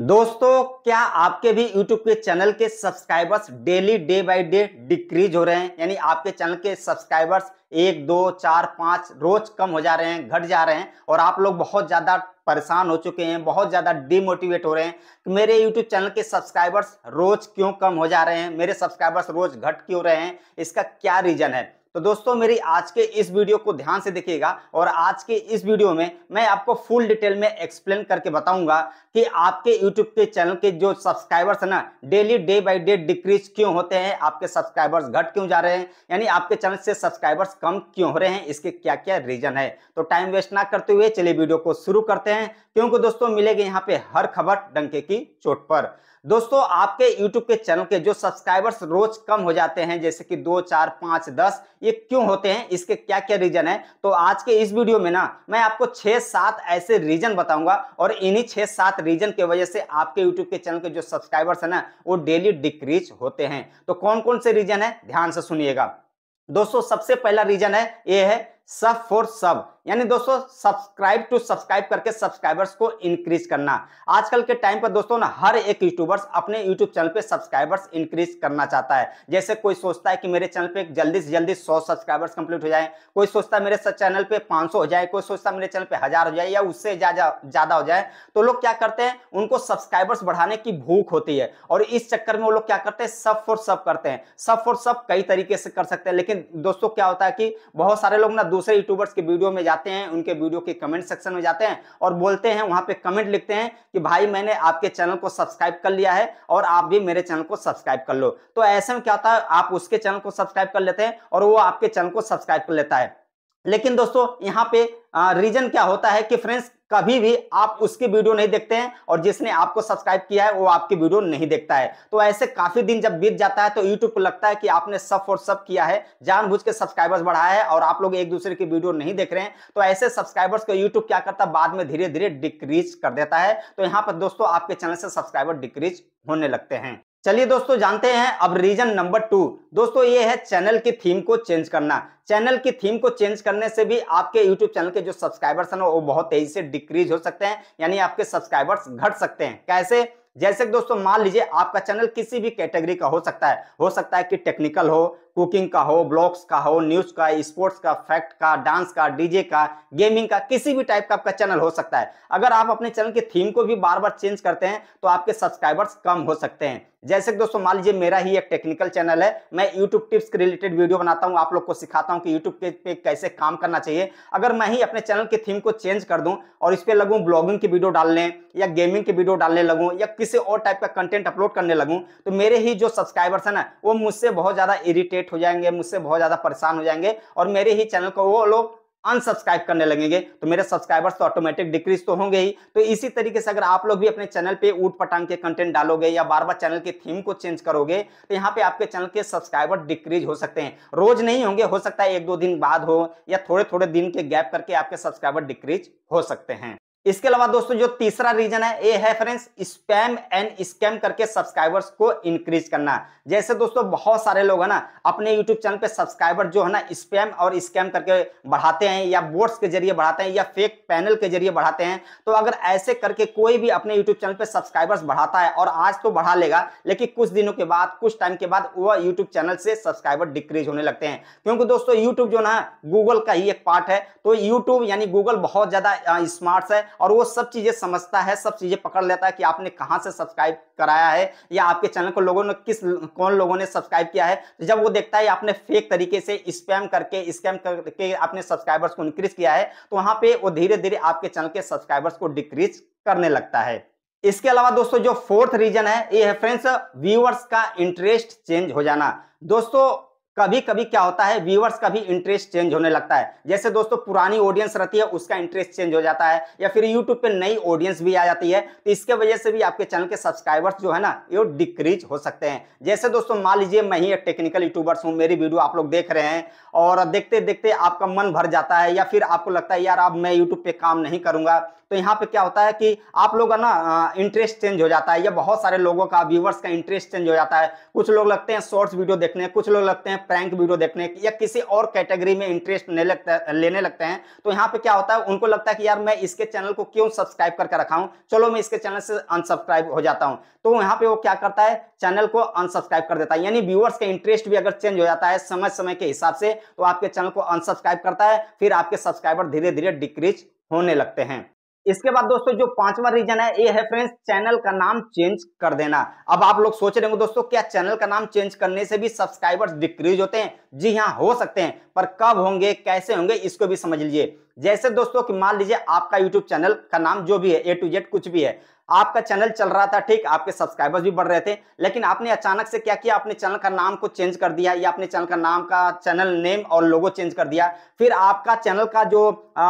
दोस्तों क्या आपके भी YouTube के चैनल के subscribers daily day by day decrease हो रहे हैं यानी आपके चैनल के सब्सक्राइबर्स एक दो चार पाँच रोज कम हो जा रहे हैं घट जा रहे हैं और आप लोग बहुत ज़्यादा परेशान हो चुके हैं बहुत ज़्यादा डिमोटिवेट हो रहे हैं कि मेरे यूट्यूब चैनल के सब्सक्राइबर्स रोज क्यों कम हो जा रहे हैं मेरे सब्सक्राइबर्स रोज घट क्यों रहे हैं इसका क्या रीज़न है तो दोस्तों मेरी आज के इस वीडियो को ध्यान से देखिएगा और आज के इस वीडियो में मैं आपको फुल डिटेल में एक्सप्लेन करके बताऊंगा कि आपके यूट्यूब के चैनल के जो सब्सक्राइबर्स है ना daily day by day decrease क्यों होते हैं आपके सब्सक्राइबर्स घट क्यों जा रहे हैं यानी आपके चैनल से सब्सक्राइबर्स कम क्यों हो रहे हैं इसके क्या क्या रीजन है तो टाइम वेस्ट ना करते हुए चलिए वीडियो को शुरू करते हैं क्योंकि दोस्तों मिलेगी यहाँ पे हर खबर डंके की चोट पर दोस्तों आपके यूट्यूब के चैनल के जो सब्सक्राइबर्स रोज कम हो जाते हैं जैसे कि दो चार पाँच दस ये क्यों होते हैं इसके क्या क्या रीजन है तो आज के इस वीडियो में ना मैं आपको छः सात ऐसे रीजन बताऊंगा और इन्हीं छः सात रीजन के वजह से आपके यूट्यूब के चैनल के जो सब्सक्राइबर्स हैं ना वो डेली डिक्रीज होते हैं तो कौन कौन से रीजन है ध्यान से सुनिएगा दोस्तों सबसे पहला रीजन है ये है सब फॉर सब यानी दोस्तों सब्सक्राइब टू सब्सक्राइब करके सब्सक्राइबर्स को इंक्रीज करना आजकल के टाइम पर दोस्तों ना हर एक यूट्यूबर्स अपने यूट्यूब चैनल पे सब्सक्राइबर्स इंक्रीज करना चाहता है जैसे कोई सोचता है कि मेरे चैनल पे जल्दी से जल्दी सौ सब्सक्राइबर्स कंप्लीट हो जाए कोई सोचता है मेरे चैनल पे पांच हो जाए कोई सोचता है मेरे चैनल पे हजार हो जाए या उससे ज्यादा हो जाए तो लोग क्या करते हैं उनको सब्सक्राइबर्स बढ़ाने की भूख होती है और इस चक्कर में वो लोग क्या करते हैं सब फॉर सब करते हैं सब फॉर सब कई तरीके से कर सकते हैं लेकिन दोस्तों क्या होता है कि बहुत सारे लोग ना दूसरे यूट्यूबर्स की वीडियो में जाते हैं उनके वीडियो के कमेंट सेक्शन में जाते हैं और बोलते हैं वहां पे कमेंट लिखते हैं कि भाई मैंने आपके चैनल को सब्सक्राइब कर लिया है और आप भी मेरे चैनल को सब्सक्राइब कर लो तो ऐसे में क्या होता है आप उसके चैनल को सब्सक्राइब कर लेते हैं और वो आपके चैनल को सब्सक्राइब कर लेता है लेकिन दोस्तों यहाँ पे रीजन क्या होता है कि फ्रेंड्स कभी भी आप उसकी वीडियो नहीं देखते हैं और जिसने आपको सब्सक्राइब किया है वो आपकी वीडियो नहीं देखता है तो ऐसे काफी दिन जब बीत जाता है तो यूट्यूब को लगता है कि आपने सब और सब किया है जानबूझ के सब्सक्राइबर्स बढ़ाया है और आप लोग एक दूसरे की वीडियो नहीं देख रहे हैं तो ऐसे सब्सक्राइबर्स को यूट्यूब क्या करता है बाद में धीरे धीरे डिक्रीज कर देता है तो यहाँ पर दोस्तों आपके चैनल से सब्सक्राइबर डिक्रीज होने लगते हैं चलिए दोस्तों जानते हैं अब रीजन नंबर टू दोस्तों ये है चैनल की थीम को चेंज करना चैनल की थीम को चेंज करने से भी आपके यूट्यूब चैनल के जो सब्सक्राइबर्स हैं वो बहुत तेजी से डिक्रीज हो सकते हैं यानी आपके सब्सक्राइबर्स घट सकते हैं कैसे जैसे दोस्तों मान लीजिए आपका चैनल किसी भी कैटेगरी का हो सकता है हो सकता है कि टेक्निकल हो कुकिंग का हो ब्लॉग्स का हो न्यूज का स्पोर्ट्स का फैक्ट का डांस का डीजे का गेमिंग का किसी भी टाइप का आपका चैनल हो सकता है अगर आप अपने चैनल की थीम को भी बार बार चेंज करते हैं तो आपके सब्सक्राइबर्स कम हो सकते हैं जैसे कि दोस्तों मान लीजिए मेरा ही एक टेक्निकल चैनल है मैं YouTube टिप्स के रिलेटेड वीडियो बनाता हूँ आप लोग को सिखाता हूँ कि YouTube पे कैसे काम करना चाहिए अगर मैं ही अपने चैनल की थीम को चेंज कर दूँ और इस पर लगूँ ब्लॉगिंग की वीडियो डालने या गेमिंग की वीडियो डालने लगूँ या किसी और टाइप का कंटेंट अपलोड करने लगूँ तो मेरे ही जो सब्सक्राइबर्स हैं ना वो मुझसे बहुत ज़्यादा इरीटेट इरिटेट हो जाएंगे मुझसे बहुत ज़्यादा परेशान हो जाएंगे और मेरे ही चैनल को वो लोग अनसब्सक्राइब करने लगेंगे तो मेरे सब्सक्राइबर्स तो ऑटोमेटिक डिक्रीज तो होंगे ही तो इसी तरीके से अगर आप लोग भी अपने चैनल पे ऊट पटांग के कंटेंट डालोगे या बार बार चैनल के थीम को चेंज करोगे तो यहाँ पे आपके चैनल के सब्सक्राइबर डिक्रीज हो सकते हैं रोज नहीं होंगे हो सकता है एक दो दिन बाद हो या थोड़े थोड़े दिन के गैप करके आपके सब्सक्राइबर डिक्रीज हो सकते हैं इसके अलावा दोस्तों जो तीसरा रीजन है ये है फ्रेंड्स स्पैम एंड स्कैम करके सब्सक्राइबर्स को इंक्रीज करना जैसे दोस्तों बहुत सारे लोग है ना अपने यूट्यूब चैनल पे सब्सक्राइबर जो है ना स्पैम और स्कैम करके बढ़ाते हैं या बोर्ड्स के जरिए बढ़ाते हैं या फेक पैनल के जरिए बढ़ाते हैं तो अगर ऐसे करके कोई भी अपने यूट्यूब चैनल पर सब्सक्राइबर्स बढ़ाता है और आज तो बढ़ा लेगा लेकिन कुछ दिनों के बाद कुछ टाइम के बाद वह यूट्यूब चैनल से सब्सक्राइबर डिक्रीज होने लगते हैं क्योंकि दोस्तों यूट्यूब जो ना गूगल का ही एक पार्ट है तो यूट्यूब यानी गूगल बहुत ज्यादा स्मार्ट है और वो सब चीजें समझता है सब चीजें पकड़ लेता है कि आपने कहाँ से सब्सक्राइब कराया है या आपके चैनल को लोगों ने किस कौन लोगों ने सब्सक्राइब किया है तो जब वो देखता है आपने फेक तरीके से स्पैम करके स्कैम करके आपने सब्सक्राइबर्स को इंक्रीज किया है तो वहां पर वो धीरे धीरे आपके चैनल के सब्सक्राइबर्स को डिक्रीज करने लगता है इसके अलावा दोस्तों जो फोर्थ रीजन है ये है फ्रेंड्स व्यूअर्स का इंटरेस्ट चेंज हो जाना दोस्तों कभी कभी क्या होता है व्यूवर्स का भी इंटरेस्ट चेंज होने लगता है जैसे दोस्तों पुरानी ऑडियंस रहती है उसका इंटरेस्ट चेंज हो जाता है या फिर यूट्यूब पे नई ऑडियंस भी आ जाती है तो इसके वजह से भी आपके चैनल के सब्सक्राइबर्स जो है ना ये डिक्रीज हो सकते हैं जैसे दोस्तों मान लीजिए मैं ही एक टेक्निकल यूट्यूबर्स हूँ मेरी वीडियो आप लोग देख रहे हैं और देखते देखते आपका मन भर जाता है या फिर आपको लगता है यार अब मैं यूट्यूब पर काम नहीं करूंगा तो यहाँ पे क्या होता है कि आप लोग का ना इंटरेस्ट चेंज हो जाता है या बहुत सारे लोगों का व्यूवर्स का इंटरेस्ट चेंज हो जाता है कुछ लोग लगते हैं शॉर्ट्स वीडियो देखने कुछ लोग लगते हैं प्रैंक वीडियो देखने या किसी और कैटेगरी में इंटरेस्ट लेने लगते हैं तो यहाँ पे क्या होता है उनको लगता है कि यार मैं इसके चैनल को क्यों सब्सक्राइब करके रखा हूँ चलो मैं इसके चैनल से अनसब्सक्राइब हो जाता हूँ तो यहाँ पे वो क्या करता है चैनल को अनसब्सक्राइब कर देता है यानी व्यूवर्स का इंटरेस्ट भी अगर चेंज हो जाता है समय समय के हिसाब से तो आपके चैनल को अनसब्सक्राइब करता है फिर आपके सब्सक्राइबर धीरे धीरे डिक्रीज होने लगते हैं इसके बाद दोस्तों जो पांचवा रीजन है ये है फ्रेंड्स चैनल का नाम चेंज कर देना अब आप लोग सोच रहे हो दोस्तों क्या चैनल का नाम चेंज करने से भी सब्सक्राइबर्स डिक्रीज होते हैं जी हाँ हो सकते हैं पर कब होंगे कैसे होंगे इसको भी समझ लीजिए जैसे दोस्तों कि मान लीजिए आपका यूट्यूब चैनल का नाम जो भी है ए टू जेड कुछ भी है आपका चैनल चल रहा था ठीक आपके सब्सक्राइबर्स भी बढ़ रहे थे लेकिन आपने अचानक से क्या किया अपने चैनल का नाम को चेंज कर दिया या अपने चैनल का नाम का चैनल नेम और लोगो चेंज कर दिया फिर आपका चैनल का जो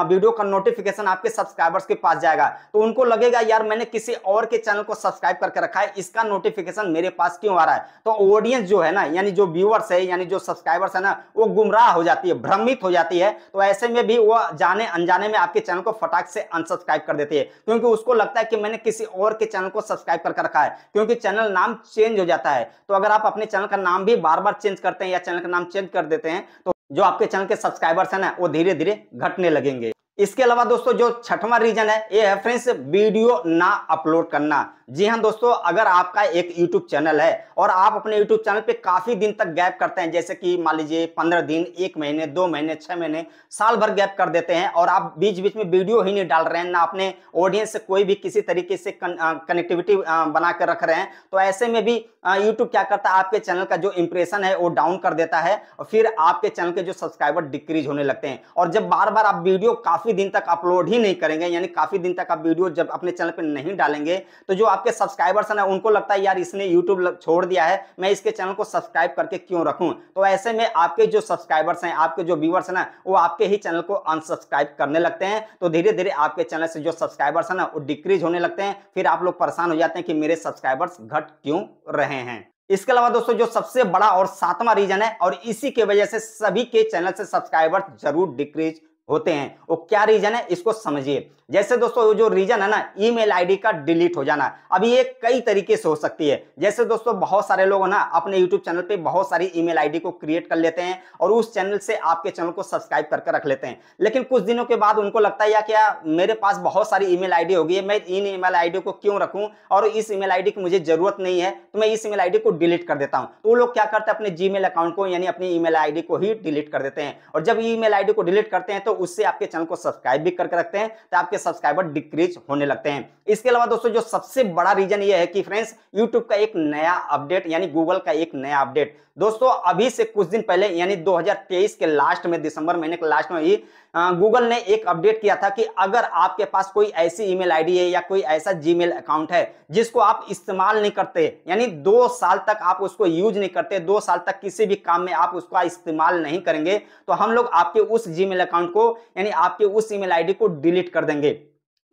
वीडियो का नोटिफिकेशन आपके सब्सक्राइबर्स के पास जाएगा तो उनको लगेगा यार मैंने किसी और के चैनल को सब्सक्राइब करके रखा है इसका नोटिफिकेशन मेरे पास क्यों आ रहा है तो ऑडियंस जो है ना यानी जो व्यूअर्स है यानी जो सब्सक्राइबर्स है ना वो गुमराह हो जाती है भ्रमित हो जाती है तो ऐसे में भी वो जान जाने अनजाने में आपके चैनल को फटाक से अनसब्सक्राइब कर देती है क्योंकि उसको लगता है कि मैंने किसी और के चैनल को सब्सक्राइब करके रखा है क्योंकि चैनल नाम चेंज हो जाता है तो अगर आप अपने चैनल का नाम भी बार बार चेंज करते हैं या चैनल का नाम चेंज कर देते हैं तो जो आपके चैनल के सब्सक्राइबर्स हैं ना वो धीरे धीरे घटने लगेंगे इसके अलावा दोस्तों जो छठवां रीजन है ये है फ्रेंड्स वीडियो ना अपलोड करना जी हाँ दोस्तों अगर आपका एक यूट्यूब चैनल है और आप अपने यूट्यूब चैनल पे काफ़ी दिन तक गैप करते हैं जैसे कि मान लीजिए पंद्रह दिन एक महीने दो महीने छह महीने साल भर गैप कर देते हैं और आप बीच बीच में वीडियो ही नहीं डाल रहे हैं ना अपने ऑडियंस से कोई भी किसी तरीके से कनेक्टिविटी बना कर रख रहे हैं तो ऐसे में भी यूट्यूब क्या करता है आपके चैनल का जो इंप्रेशन है वो डाउन कर देता है और फिर आपके चैनल के जो सब्सक्राइबर डिक्रीज होने लगते हैं और जब बार बार आप वीडियो काफ़ी काफ़ी दिन तक अपलोड ही नहीं करेंगे यानी काफ़ी दिन तक आप वीडियो जब अपने चैनल पर नहीं डालेंगे तो जो आपके सब्सक्राइबर्स हैं उनको लगता है यार इसने यूट्यूब छोड़ दिया है मैं इसके चैनल को सब्सक्राइब करके क्यों रखूँ तो ऐसे में आपके जो सब्सक्राइबर्स हैं आपके जो व्यूवर्स हैं ना वो आपके ही चैनल को अनसब्सक्राइब करने लगते हैं तो धीरे धीरे आपके चैनल से जो सब्सक्राइबर्स है ना वो डिक्रीज होने लगते हैं फिर आप लोग परेशान हो जाते हैं कि मेरे सब्सक्राइबर्स घट क्यों रहे हैं इसके अलावा दोस्तों जो सबसे बड़ा और सातवां रीजन है और इसी के वजह से सभी के चैनल से सब्सक्राइबर्स जरूर डिक्रीज होते हैं वो क्या रीजन है इसको समझिए जैसे दोस्तों जो रीजन है ना ईमेल आईडी का डिलीट हो जाना अब ये कई तरीके से हो सकती है जैसे दोस्तों बहुत सारे लोग ना अपने यूट्यूब चैनल पे बहुत सारी ईमेल आईडी को क्रिएट कर लेते हैं और उस चैनल से आपके चैनल को सब्सक्राइब करके रख लेते हैं लेकिन कुछ दिनों के बाद उनको लगता है या क्या मेरे पास बहुत सारी ईमेल आईडी होगी मैं इन ई मेल को क्यों रखूँ और इस ई मेल की मुझे जरूरत नहीं है तो मैं इस ई मेल को डिलीट कर देता हूं तो वो लोग क्या करते हैं अपने जी अकाउंट को यानी अपनी ई मेल को ही डिलीट कर देते हैं और जब ई मेल को डिलीट करते हैं तो उससे आपके चैनल को सब्सक्राइब भी करके रखते हैं तो आपके सब्सक्राइबर डिक्रीज होने लगते हैं इसके अलावा दोस्तों जो सबसे बड़ा रीजन ये है कि फ्रेंड्स यूट्यूब का एक नया अपडेट यानी गूगल का एक नया अपडेट दोस्तों अभी से कुछ दिन पहले यानी 2023 के लास्ट में दिसंबर महीने के लास्ट में ही गूगल ने एक अपडेट किया था कि अगर आपके पास कोई ऐसी ईमेल आईडी है या कोई ऐसा जीमेल अकाउंट है जिसको आप इस्तेमाल नहीं करते यानी दो साल तक आप उसको यूज नहीं करते दो साल तक किसी भी काम में आप उसका इस्तेमाल नहीं करेंगे तो हम लोग आपके उस जीमेल अकाउंट को यानी आपके उस ईमेल आईडी को डिलीट कर देंगे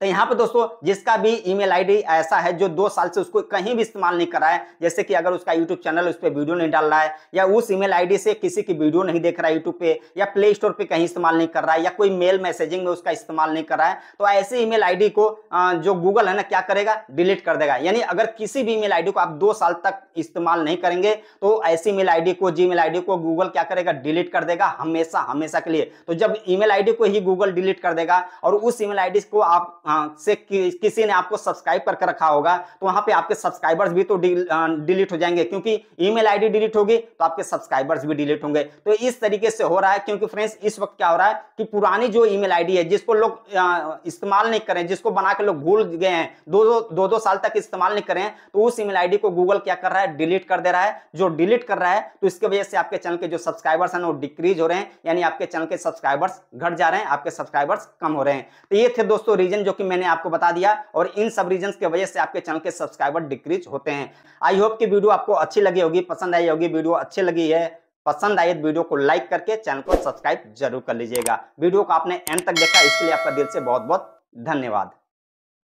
तो यहाँ पर दोस्तों जिसका भी ईमेल आईडी ऐसा है जो दो साल से उसको कहीं भी इस्तेमाल नहीं करा है जैसे कि अगर उसका यूट्यूब चैनल उस पर वीडियो नहीं डाल रहा है या उस ईमेल आईडी से किसी की वीडियो नहीं देख रहा है यूट्यूब पे या प्ले स्टोर पे कहीं इस्तेमाल नहीं कर रहा है या कोई मेल मैसेजिंग में उसका इस्तेमाल नहीं कर रहा है तो ऐसे ई मेल को जो गूगल है ना क्या करेगा डिलीट कर देगा यानी अगर किसी भी ईमेल आईडी को आप दो साल तक इस्तेमाल नहीं करेंगे तो ऐसी ईमेल आईडी को जीमेल आईडी को गूगल क्या करेगा डिलीट कर देगा हमेशा हमेशा के लिए तो जब ईमेल आईडी को ही गूगल डिलीट कर देगा और उस ईमेल आईडी को आप हाँ, से कि, किसी ने आपको सब्सक्राइब करके रखा होगा तो वहां पे आपके सब्सक्राइबर्स भी तो डिलीट हो जाएंगे क्योंकि ईमेल आईडी डिलीट होगी तो आपके सब्सक्राइबर्स भी डिलीट होंगे तो इस तरीके से हो रहा है क्योंकि फ्रेंड्स इस वक्त क्या हो रहा है कि पुरानी जो ईमेल आईडी है जिसको लोग इस्तेमाल नहीं करें जिसको बना के लोग भूल गए हैं दो दो दो दो साल तक इस्तेमाल नहीं करें तो उस ईमेल आईडी को गूगल क्या कर रहा है डिलीट कर दे रहा है जो डिलीट कर रहा है तो इसके वजह से आपके चैनल के जो सब्सक्राइबर्स हैं वो डिक्रीज हो रहे हैं यानी आपके चैनल के सब्सक्राइबर्स घट जा रहे हैं आपके सब्सक्राइबर्स कम हो रहे हैं तो ये थे दोस्तों रीजन जो कि मैंने आपको बता दिया और इन सब रीजन की वजह से आपके चैनल के सब्सक्राइबर डिक्रीज होते हैं आई होप की वीडियो आपको अच्छी लगी होगी पसंद आई होगी वीडियो अच्छी लगी है पसंद आए तो वीडियो को लाइक करके चैनल को सब्सक्राइब जरूर कर लीजिएगा वीडियो को आपने एंड तक देखा इसके लिए आपका दिल से बहुत बहुत धन्यवाद